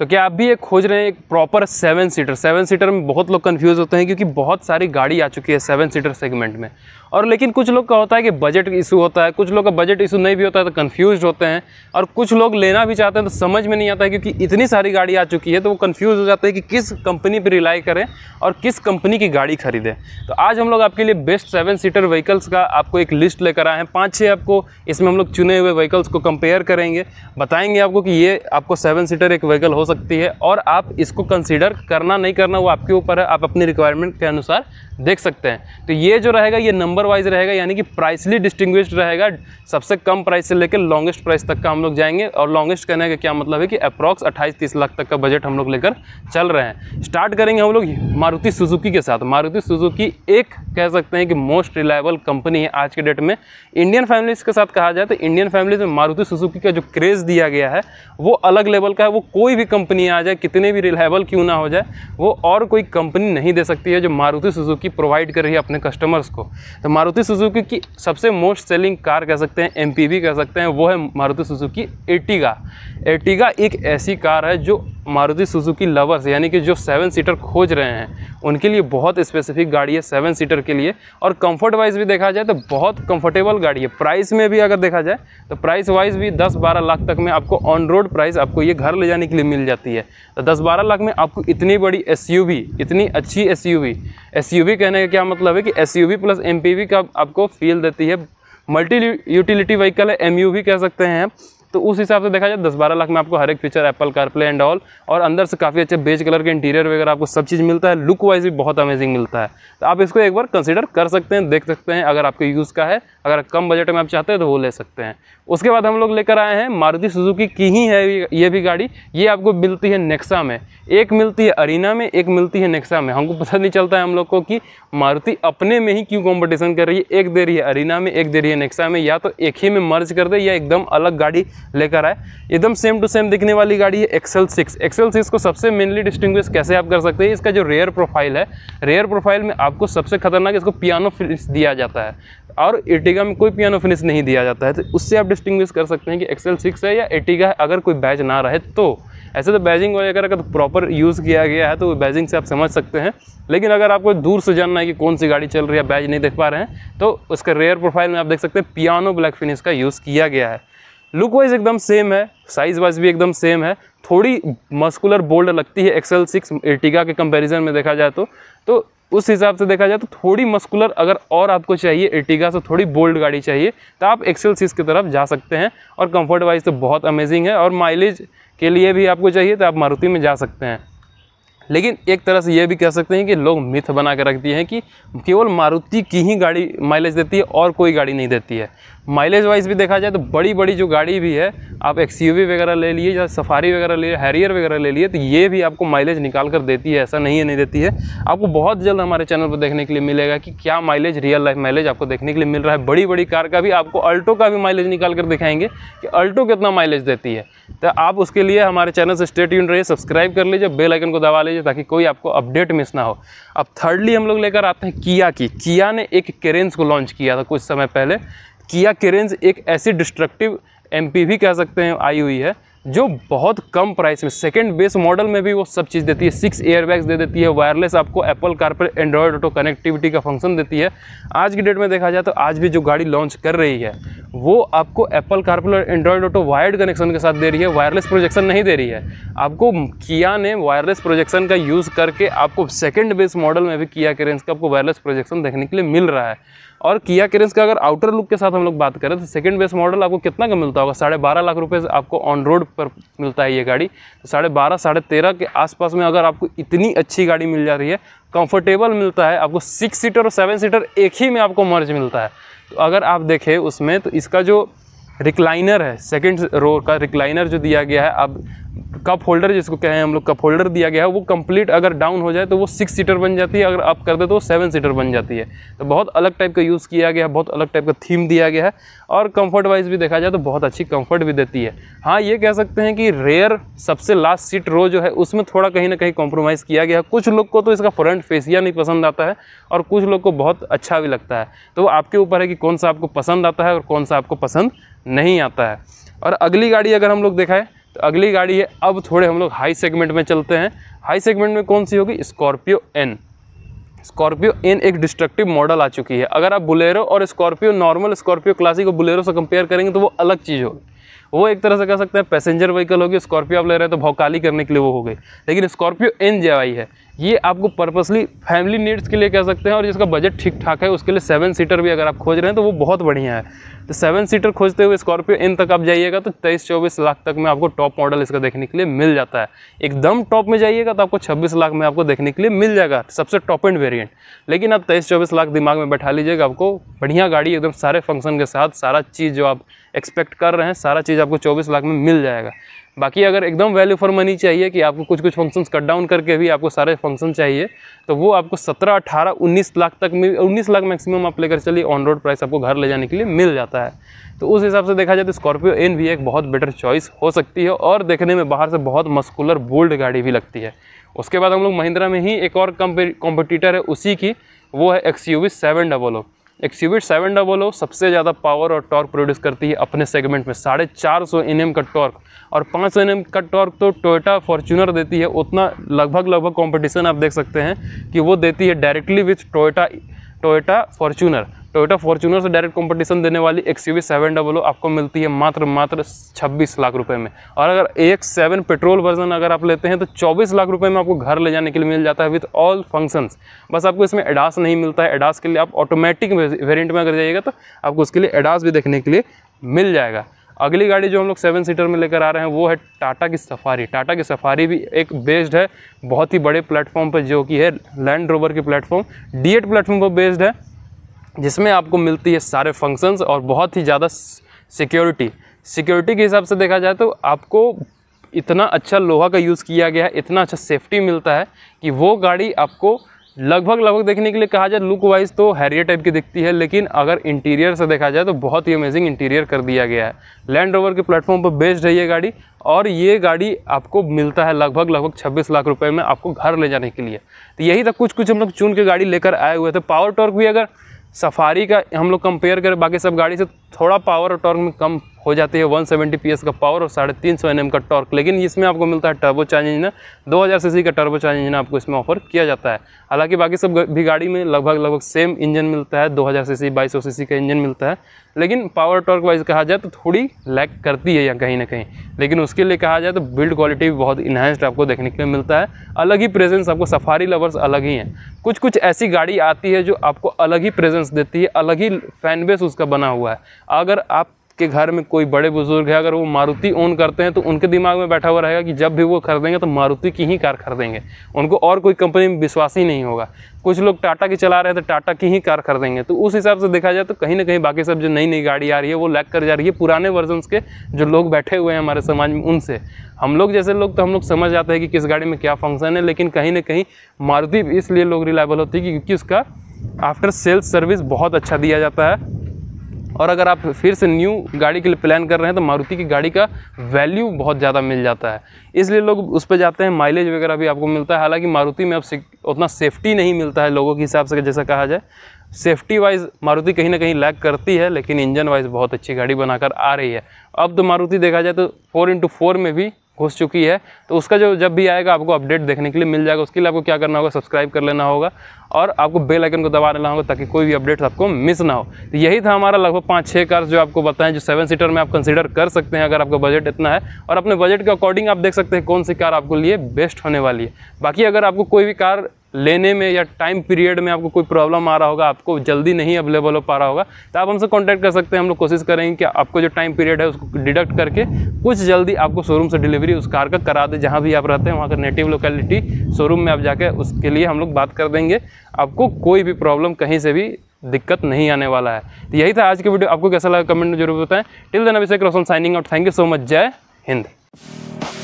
तो क्या आप भी एक खोज रहे हैं एक proper seven seater seven seater में बहुत लोग कन्फ्यूज़ होते हैं क्योंकि बहुत सारी गाड़ी आ चुकी है सेवन सीटर सेगमेंट में और लेकिन कुछ लोग का होता है कि बजट इशू होता है कुछ लोग का बजट इशू नहीं भी होता है तो कन्फ्यूज होते हैं और कुछ लोग लेना भी चाहते हैं तो समझ में नहीं आता है क्योंकि इतनी सारी गाड़ी आ चुकी है तो वो कन्फ्यूज़ हो जाते हैं कि किस कंपनी पर रिलाई करें और किस कंपनी की गाड़ी खरीदें तो आज हम लोग आपके लिए बेस्ट सेवन सीटर व्हीकल्स का आपको एक लिस्ट लेकर आए हैं पाँच छः आपको इसमें हम लोग चुने हुए व्हीकल्स को कंपेयर करेंगे बताएंगे आपको कि ये आपको सेवन सीटर एक व्हीकल हो सकती है और आप इसको कंसिडर करना नहीं करना वो आपके ऊपर है आप अपनी रिक्वायरमेंट के अनुसार देख सकते हैं तो ये जो रहेगा ये नंबर वाइज रहेगा यानी कि प्राइसली डिस्टिंग्विश्ड रहेगा सबसे कम प्राइस से लेकर लॉन्गेस्ट प्राइस तक का हम लोग जाएंगे और लॉन्गेस्ट कहने का क्या मतलब है कि अप्रॉक्स अट्ठाईस तीस लाख तक का बजट हम लोग लेकर चल रहे हैं स्टार्ट करेंगे हम लोग मारुति सुजुकी के साथ मारुति सुजुकी एक कह सकते हैं कि मोस्ट रिलायबल कंपनी है आज के डेट में इंडियन फैमिलीज़ के साथ कहा जाए तो इंडियन फैमिलीज़ में मारुति सुजुकी का जो क्रेज़ दिया गया है वो अलग लेवल का है वो कोई भी कंपनी आ जाए कितने भी रिलायबल क्यों ना हो जाए वो और कोई कंपनी नहीं दे सकती है जो मारुति सुजुकी प्रोवाइड कर रही है अपने कस्टमर्स को तो मारुति सुजुकी की सबसे मोस्ट सेलिंग कार कह सकते हैं एम कह सकते हैं वो है मारुति सुजुकी एटिगा एटिगा एक ऐसी कार है जो मारुति सुजुकी लवर्स यानी कि जो सेवन सीटर खोज रहे हैं उनके लिए बहुत स्पेसिफिक गाड़ी है सेवन सीटर के लिए और कंफर्ट वाइज भी देखा जाए तो बहुत कंफर्टेबल गाड़ी है प्राइस में भी अगर देखा जाए तो प्राइस वाइज भी दस बारह लाख तक में आपको ऑन रोड प्राइस आपको ये घर ले जाने के लिए मिल जाती है तो दस बारह लाख में आपको इतनी बड़ी एस इतनी अच्छी एस यू कहने का क्या मतलब है कि एस प्लस एम का आपको फील देती है मल्टी यूटिलिटी व्हीकल है एम कह सकते हैं तो उस हिसाब से देखा जाए दस बारह लाख में आपको हर एक feature Apple CarPlay and all और अंदर से काफ़ी अच्छे बेज कलर के इंटीरियर वगैरह आपको सब चीज़ मिलता है लुक वाइज भी बहुत अमेजिंग मिलता है तो आप इसको एक बार कंसिडर कर सकते हैं देख सकते हैं अगर आपके यूज़ का है अगर कम बजट में आप चाहते हैं तो वो ले सकते हैं उसके बाद हम लोग लेकर आए हैं मारुति सुजुकी की ही है ये भी गाड़ी ये आपको मिलती है नेक्सा में एक मिलती है अरीना में एक मिलती है नेक्सा में हमको पता नहीं चलता है हम लोग को कि मारुति अपने में ही क्यों कॉम्पिटिशन कर रही है एक दे रही है अरीना में एक दे रही है नेक्सा में या तो एक ही में मर्ज कर दे या एकदम अलग गाड़ी लेकर आए एकदम सेम टू सेम दिखने वाली गाड़ी है एक्सेल सिक्स एक्सेल सिक्स को सबसे मेनली डिस्टिंग्विश कैसे आप कर सकते हैं इसका जो रेयर प्रोफाइल है रेयर प्रोफाइल में आपको सबसे खतरनाक इसको पियानो फिनिश दिया जाता है और एटिगा में कोई पियानो फिनिश नहीं दिया जाता है तो उससे आप डिस्टिंग्विश कर सकते हैं कि एक्सेल सिक्स है या एटिगा है अगर कोई बैच ना रहे तो ऐसे तो बैजिंग वगैरह का तो प्रॉपर यूज़ किया गया है तो बैजिंग से आप समझ सकते हैं लेकिन अगर आपको दूर से जानना है कि कौन सी गाड़ी चल रही है बैज नहीं देख पा रहे हैं तो उसका रेयर प्रोफाइल में आप देख सकते हैं पियानो ब्लैक फिनिश का यूज़ किया गया है लुक वाइज एकदम सेम है साइज़ वाइज भी एकदम सेम है थोड़ी मस्कुलर बोल्ड लगती है एक्सएल सिक्स एटिका के कंपैरिजन में देखा जाए तो तो उस हिसाब से देखा जाए तो थोड़ी मस्कुलर अगर और आपको चाहिए एटिका से तो थोड़ी बोल्ड गाड़ी चाहिए तो आप एक्सेल सिक्स की तरफ जा सकते हैं और कम्फर्ट वाइज तो बहुत अमेजिंग है और माइलेज के लिए भी आपको चाहिए तो आप मारुति में जा सकते हैं लेकिन एक तरह से ये भी कह सकते हैं कि लोग मिथ बना के रखती हैं कि केवल मारुति की ही गाड़ी माइलेज देती है और कोई गाड़ी नहीं देती है माइलेज वाइज भी देखा जाए तो बड़ी बड़ी जो गाड़ी भी है आप एक्स वगैरह ले लिए या सफारी वगैरह ले हैरियर वगैरह ले लिए तो ये भी आपको माइलेज निकाल कर देती है ऐसा नहीं है नहीं देती है आपको बहुत जल्द हमारे चैनल पर देखने के लिए मिलेगा कि क्या माइलेज रियल लाइफ माइलेज आपको देखने के लिए मिल रहा है बड़ी बड़ी कार का भी आपको अल्टो का भी माइलेज निकाल कर दिखाएंगे कि अल्टो कितना माइलेज देती है तो आप उसके लिए हमारे चैनल से स्टेट यून रहिए सब्सक्राइब कर लीजिए बेलाइकन को दबा लीजिए ताकि कोई आपको अपडेट मिस ना हो अब थर्डली हम लोग लेकर आते हैं किया की किया ने एक करेंस को लॉन्च किया था कुछ समय पहले किया किरेंज एक ऐसी डिस्ट्रक्टिव एम भी कह सकते हैं आई हुई है जो बहुत कम प्राइस में सेकेंड बेस मॉडल में भी वो सब चीज़ देती है सिक्स एयरबैग्स दे देती है वायरलेस आपको एप्पल कार पर एंड्रॉयड ऑटो कनेक्टिविटी का फंक्शन देती है आज की डेट में देखा जाए तो आज भी जो गाड़ी लॉन्च कर रही है वो आपको एप्पल कार और एंड्रॉयड ऑटो वायर्ड कनेक्शन के साथ दे रही है वायरलेस प्रोजेक्शन नहीं दे रही है आपको किया ने वायरलेस प्रोजेक्शन का यूज़ करके आपको सेकेंड बेस मॉडल में भी किया के रेंज का आपको वायरलेस प्रोजेक्शन देखने के लिए मिल रहा है और किया केरेंस का अगर आउटर लुक के साथ हम लोग बात करें तो सेकंड बेस मॉडल आपको कितना का मिलता होगा साढ़े बारह लाख रुपए आपको ऑन रोड पर मिलता है ये गाड़ी तो साढ़े बारह साढ़े तेरह के आसपास में अगर आपको इतनी अच्छी गाड़ी मिल जा रही है कंफर्टेबल मिलता है आपको सिक्स सीटर और सेवन सीटर एक ही में आपको मर्ज मिलता है तो अगर आप देखें उसमें तो इसका जो रिक्लाइनर है सेकेंड रो का रिक्लाइनर जो दिया गया है अब कप होल्डर जिसको कहें हम लोग कप होल्डर दिया गया है वो कंप्लीट अगर डाउन हो जाए तो वो सिक्स सीटर बन जाती है अगर आप कर दे तो वो सेवन सीटर बन जाती है तो बहुत अलग टाइप का यूज़ किया गया है बहुत अलग टाइप का थीम दिया गया है और कंफर्ट वाइज भी देखा जाए तो बहुत अच्छी कंफर्ट भी देती है हाँ ये कह सकते हैं कि रेयर सबसे लास्ट सीट रो जो है उसमें थोड़ा कहीं ना कहीं कॉम्प्रोमाइज़ किया गया है कुछ लोग को तो इसका फ्रंट फेसिया नहीं पसंद आता है और कुछ लोग को बहुत अच्छा भी लगता है तो आपके ऊपर है कि कौन सा आपको पसंद आता है और कौन सा आपको पसंद नहीं आता है और अगली गाड़ी अगर हम लोग देखाएँ तो अगली गाड़ी है अब थोड़े हम लोग हाई सेगमेंट में चलते हैं हाई सेगमेंट में कौन सी होगी स्कॉर्पियो एन स्कॉर्पियो एन एक डिस्ट्रक्टिव मॉडल आ चुकी है अगर आप बुलेरो और स्कॉर्पियो नॉर्मल स्कॉर्पियो क्लासिक और बुलेरो से कंपेयर करेंगे तो वो अलग चीज़ होगी वो एक तरह से कह सकते हैं पैसेंजर व्हीकल होगी स्कॉर्पियो आप ले रहे हैं तो भौकाली करने के लिए वो हो गई लेकिन स्कॉर्पियो एन जे आई है ये आपको पर्पसली फैमिली नीड्स के लिए कह सकते हैं और जिसका बजट ठीक ठाक है उसके लिए सेवन सीटर भी अगर आप खोज रहे हैं तो वो बहुत बढ़िया है तो सेवन सीटर खोजते हुए स्कॉर्पियो इन तक आप जाइएगा तो तेईस चौबीस लाख तक में आपको टॉप मॉडल इसका देखने के लिए मिल जाता है एकदम टॉप में जाइएगा तो आपको छब्बीस लाख में आपको देखने के लिए मिल जाएगा सबसे टॉप एंड वेरियंट लेकिन आप तेईस चौबीस लाख दिमाग में बैठा लीजिएगा आपको बढ़िया गाड़ी एकदम सारे फंक्शन के साथ सारा चीज़ जो आप एक्सपेक्ट कर रहे हैं सारा चीज़ आपको चौबीस लाख में मिल जाएगा बाकी अगर एकदम वैल्यू फॉर मनी चाहिए कि आपको कुछ कुछ फंक्शंस कट डाउन करके भी आपको सारे फंक्शन चाहिए तो वो आपको सत्रह अठारह उन्नीस लाख तक में उन्नीस लाख मैक्सिमम आप लेकर चलिए ऑन रोड प्राइस आपको घर ले जाने के लिए मिल जाता है तो उस हिसाब से देखा जाए तो स्कॉर्पियो एन भी एक बहुत बेटर चॉइस हो सकती है और देखने में बाहर से बहुत मस्कुलर बोल्ड गाड़ी भी लगती है उसके बाद हम लोग महिंद्रा में ही एक और कॉम्पिटिटर है उसी की वो है X U V seven double O एक सीविट सेवन डबल ओ सबसे ज़्यादा पावर और टॉर्क प्रोड्यूस करती है अपने सेगमेंट में साढ़े चार सौ एन का टॉर्क और पाँच सौ एन का टॉर्क तो टोयोटा फॉर्चूनर देती है उतना लगभग लगभग कंपटीशन आप देख सकते हैं कि वो देती है directly with Toyota Toyota Fortuner Toyota Fortuner से डायरेक्ट कंपटीशन देने वाली X U seven double O आपको मिलती है मात्र मात्र छब्बीस लाख रुपए में और अगर A X seven petrol version अगर आप लेते हैं तो चौबीस लाख रुपए में आपको घर ले जाने के लिए मिल जाता है विथ ऑल फंक्शंस बस आपको इसमें एडास नहीं मिलता है एडास के लिए आप ऑटोमेटिक वेरियंट में अगर जाइएगा तो आपको उसके लिए एडास भी देखने के लिए मिल जाएगा अगली गाड़ी जो हम लोग सेवन सीटर में लेकर आ रहे हैं वो है टाटा की सफारी टाटा की सफारी भी एक बेस्ड है बहुत ही बड़े प्लेटफॉर्म पर जो कि है लैंड रोवर की प्लेटफॉर्म डी एट प्लेटफॉर्म पर बेस्ड है जिसमें आपको मिलती है सारे फंक्शंस और बहुत ही ज़्यादा सिक्योरिटी सिक्योरिटी के हिसाब से देखा जाए तो आपको इतना अच्छा लोहा का यूज़ किया गया है इतना अच्छा सेफ्टी मिलता है कि वो गाड़ी आपको लगभग लगभग देखने के लिए कहा जाए लुक वाइज तो हैरियर टाइप की दिखती है लेकिन अगर इंटीरियर से देखा जाए तो बहुत ही अमेजिंग इंटीरियर कर दिया गया है लैंड रोवर के प्लेटफॉर्म पर बेस्ड है ये गाड़ी और ये गाड़ी आपको मिलता है लगभग लगभग 26 लाख रुपए में आपको घर ले जाने के लिए तो यही था कुछ कुछ हम लोग चुन के गाड़ी लेकर आए हुए थे पावर टॉर्क भी अगर सफारी का हम लोग कंपेयर करें बाकी सब गाड़ी से थोड़ा पावर और टॉर्क में कम हो जाती है 170 सेवेंटी का पावर और साढ़े तीन सौ का टॉर्क लेकिन इसमें आपको मिलता है टर्बो चार्ज इंजन दो हज़ार सी का टर्बो चार्ज इंजन आपको इसमें ऑफर किया जाता है हालांकि बाकी सब भी गाड़ी में लगभग लगभग सेम इंजन मिलता है दो हज़ार सी सी बाईस सी का इंजन मिलता है लेकिन पावर टॉर्क वाइज कहा जाए तो थोड़ी लैक करती है या कहीं ना कहीं लेकिन उसके लिए कहा जाए तो बिल्ड क्वालिटी भी बहुत इन्हेंस्ड आपको देखने के लिए मिलता है अलग ही प्रेजेंस आपको सफारी लवर्स अलग ही हैं कुछ कुछ ऐसी गाड़ी आती है जो आपको अलग ही प्रेजेंस देती है अलग ही फैन बेस उसका बना हुआ है अगर आप जिसके घर में कोई बड़े बुजुर्ग है अगर वो मारुति ओन करते हैं तो उनके दिमाग में बैठा हुआ रहेगा कि जब भी वो खरीदेंगे तो मारुति की ही कार खरीदेंगे उनको और कोई कंपनी में विश्वास ही नहीं होगा कुछ लोग टाटा की चला रहे हैं तो टाटा की ही कार खरीदेंगे तो उस हिसाब से देखा जाए तो कहीं ना कहीं बाकी सब जो नई नई गाड़ी आ रही है वो लैक कर जा रही है पुराने वर्जन के जो लोग बैठे हुए हैं हमारे समाज में उनसे हम लोग जैसे लोग तो हम लोग समझ जाते हैं कि किस गाड़ी में क्या फंक्शन है लेकिन कहीं ना कहीं मारुति इसलिए लोग रिलायबल होती है क्योंकि उसका आफ्टर सेल्स सर्विस बहुत अच्छा दिया जाता है और अगर आप फिर से न्यू गाड़ी के लिए प्लान कर रहे हैं तो मारुति की गाड़ी का वैल्यू बहुत ज़्यादा मिल जाता है इसलिए लोग उस पर जाते हैं माइलेज वगैरह भी आपको मिलता है हालाँकि मारुति में अब उतना सेफ्टी नहीं मिलता है लोगों के हिसाब से जैसा कहा जाए सेफ्टी वाइज मारुति कहीं ना कहीं लैग करती है लेकिन इंजन वाइज बहुत अच्छी गाड़ी बनाकर आ रही है अब तो मारुति देखा जाए तो फोर इंटू फोर में भी घुस चुकी है तो उसका जो जब भी आएगा आपको अपडेट देखने के लिए मिल जाएगा उसके लिए आपको क्या करना होगा सब्सक्राइब कर लेना होगा और आपको बेल आइकन को दबा लेना होगा ताकि कोई भी अपडेट्स आपको मिस ना हो तो यही था हमारा लगभग पाँच छः कार्स जो आपको बताएं जो सेवन सीटर में आप कंसिडर कर सकते हैं अगर आपका बजट इतना है और अपने बजट के अकॉर्डिंग आप देख सकते हैं कौन सी कार आपको लिए बेस्ट होने वाली है बाकी अगर आपको कोई भी कार लेने में या टाइम पीरियड में आपको कोई प्रॉब्लम आ रहा होगा आपको जल्दी नहीं अवेलेबल हो पा रहा होगा तो आप हमसे कॉन्टैक्ट कर सकते हैं हम लोग कोशिश करेंगे कि आपको जो टाइम पीरियड है उसको डिडक्ट करके कुछ जल्दी आपको शोरूम से डिलीवरी उस कार का करा दे जहाँ भी आप रहते हैं वहाँ का नेटिव लोकेलिटी शोरूम में आप जाके उसके लिए हम लोग बात कर देंगे आपको कोई भी प्रॉब्लम कहीं से भी दिक्कत नहीं आने वाला है तो यही था आज की वीडियो आपको कैसा लगा कमेंट में जरूर बताएं till then Abhishek Roshan signing out thank you so much जय हिंद